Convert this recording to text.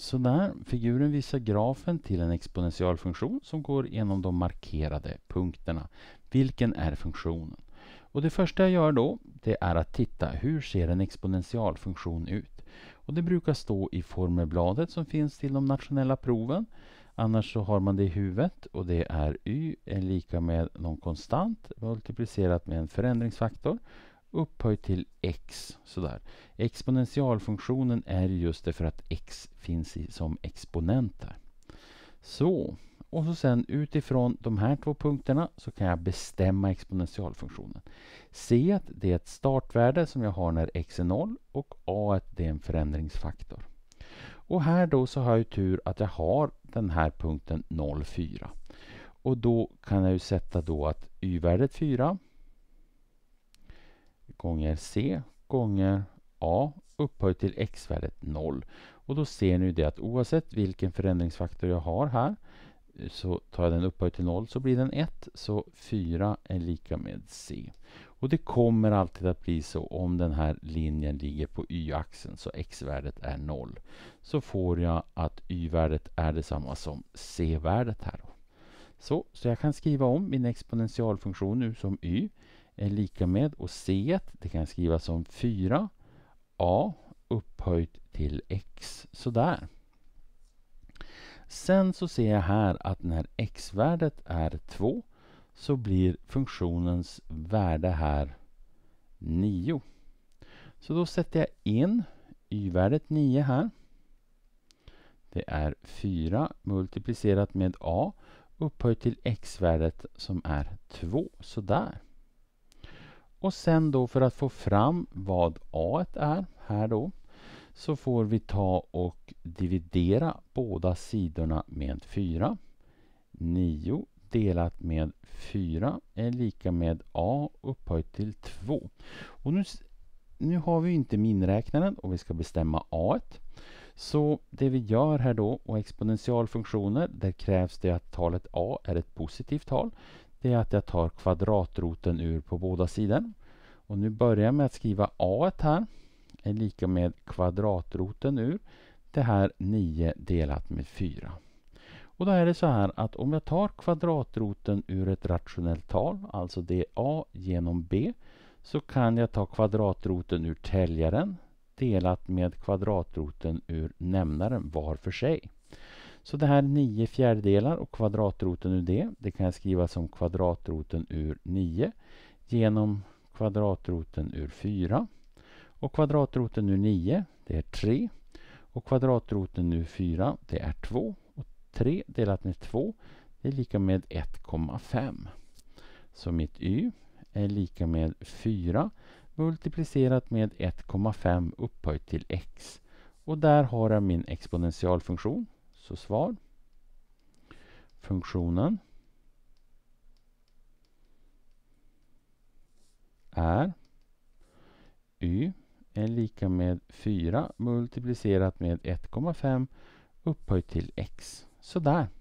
Sådär, figuren visar grafen till en exponentialfunktion som går genom de markerade punkterna. Vilken är funktionen? Och Det första jag gör då det är att titta hur ser en exponentialfunktion ut. Och Det brukar stå i formelbladet som finns till de nationella proven. Annars så har man det i huvudet och det är y är lika med någon konstant multiplicerat med en förändringsfaktor upphöjt till x. Sådär. Exponentialfunktionen är just det för att x finns i, som exponent här. Så, och så sen utifrån de här två punkterna så kan jag bestämma exponentialfunktionen. C det är ett startvärde som jag har när x är 0 och A det är en förändringsfaktor. Och här då så har jag tur att jag har den här punkten 0,4. Och då kan jag ju sätta då att y-värdet 4 gånger C gånger A upphöjt till x-värdet 0. Och då ser ni det att oavsett vilken förändringsfaktor jag har här så tar jag den upphöjt till 0 så blir den 1 så 4 är lika med C. Och det kommer alltid att bli så om den här linjen ligger på y-axeln så x-värdet är 0. Så får jag att y-värdet är detsamma som c-värdet här. Då. Så, så jag kan skriva om min exponentialfunktion nu som y är lika med och c det kan skrivas som 4 a upphöjt till x. Sådär. Sen så ser jag här att när x-värdet är 2 så blir funktionens värde här 9. Så då sätter jag in y-värdet 9 här. Det är 4 multiplicerat med a upphöjt till x-värdet som är 2. Sådär. Och sen då för att få fram vad a är här då så får vi ta och dividera båda sidorna med 4. 9 delat med 4 är lika med a upphöjt till 2. Och nu, nu har vi inte minräknaren och vi ska bestämma a. -et. Så det vi gör här då och exponentialfunktioner, där krävs det att talet a är ett positivt tal. Det är att jag tar kvadratroten ur på båda sidor. Och nu börjar jag med att skriva a här är lika med kvadratroten ur det här 9 delat med 4. Och då är det så här att om jag tar kvadratroten ur ett rationellt tal, alltså det a genom b, så kan jag ta kvadratroten ur täljaren, delat med kvadratroten ur nämnaren var för sig. Så det här 9 fjärdedelar och kvadratroten ur det, det kan jag skriva som kvadratroten ur 9 genom kvadratroten ur 4. Och kvadratroten ur 9, det är 3. Och kvadratroten ur 4, det är 2. Och 3 delat med 2, det är lika med 1,5. Så mitt y är lika med 4 multiplicerat med 1,5 upphöjt till x. Och där har jag min exponentialfunktion, så svar. Funktionen är y är lika med 4 multiplicerat med 1,5 upphöjt till x. Sådär.